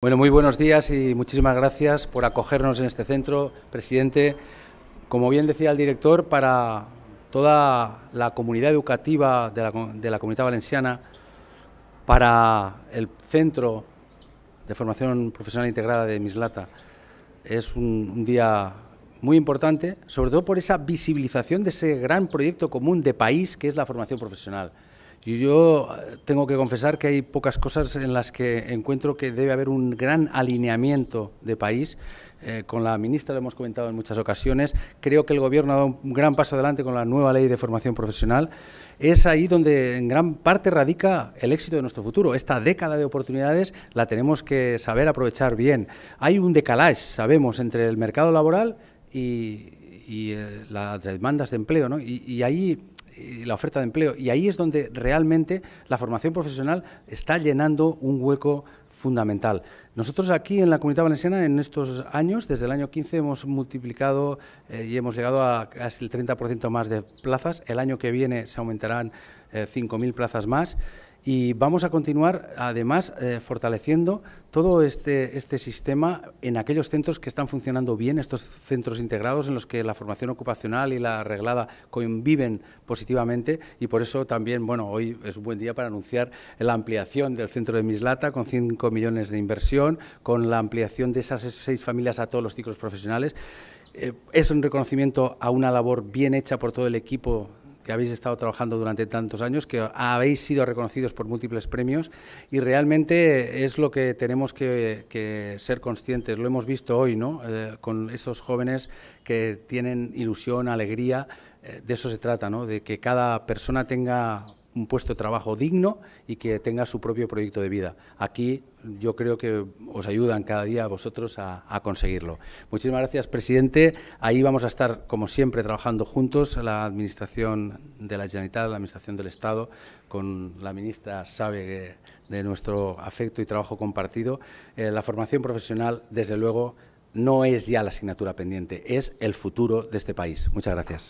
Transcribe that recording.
Bueno, muy buenos días y muchísimas gracias por acogernos en este centro, presidente. Como bien decía el director, para toda la comunidad educativa de la, comunidad valenciana, para el centro de formación profesional integrada de Mislata, es un día muy importante, sobre todo por esa visibilización de ese gran proyecto común de país que es la formación profesional yo eh, tengo que confesar que hay pocas cosas en las que encuentro que debe haber un gran alineamiento de país. Eh, con la ministra lo hemos comentado en muchas ocasiones. Creo que el Gobierno ha dado un gran paso adelante con la nueva ley de formación profesional. Es ahí donde en gran parte radica el éxito de nuestro futuro. Esta década de oportunidades la tenemos que saber aprovechar bien. Hay un decalage, sabemos, entre el mercado laboral y, eh, las demandas de empleo. ¿no? Y, y ahí la oferta de empleo. Y ahí es donde realmente la formación profesional está llenando un hueco fundamental. Nosotros aquí en la Comunidad Valenciana en estos años, desde el año 15, hemos multiplicado eh, y hemos llegado a casi el 30% más de plazas. El año que viene se aumentarán 5.000 eh, plazas más y vamos a continuar además eh, fortaleciendo todo este, este sistema en aquellos centros que están funcionando bien, estos centros integrados en los que la formación ocupacional y la arreglada conviven positivamente y por eso también, bueno, hoy es un buen día para anunciar la ampliación del centro de Mislata con 5 millones de inversión, con la ampliación de esas seis familias a todos los ciclos profesionales. Eh, es un reconocimiento a una labor bien hecha por todo el equipo que habéis estado trabajando durante tantos años, que habéis sido reconocidos por múltiples premios y realmente es lo que tenemos que, ser conscientes. Lo hemos visto hoy, ¿no? Eh, con esos jóvenes que tienen ilusión, alegría. Eh, de eso se trata, ¿no? De que cada persona tenga un puesto de trabajo digno y que tenga su propio proyecto de vida. Aquí yo creo que os ayudan cada día a vosotros a, conseguirlo. Muchísimas gracias, presidente. Ahí vamos a estar, como siempre, trabajando juntos, la Administración de la Generalitat, la Administración del Estado, con la ministra sabe de nuestro afecto y trabajo compartido. Eh, la formación profesional, desde luego, no es ya la asignatura pendiente, es el futuro de este país. Muchas gracias.